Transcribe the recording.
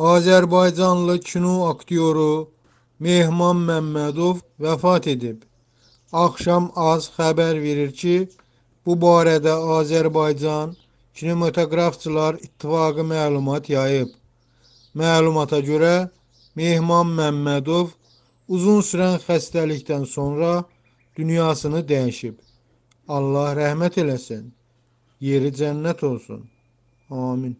Azərbaycanlı kino aktyoru Mehman Məmmədov vəfat edib. Axşam az xəbər verir ki, bu barədə Azərbaycan Kinematografçılar İttifaqı məlumat yayıb. Məlumata görə Mehman Məmmədov uzun sürən xəstəlikdən sonra dünyasını dəyişib. Allah rəhmət eləsin. Yeri cənnət olsun. Amin.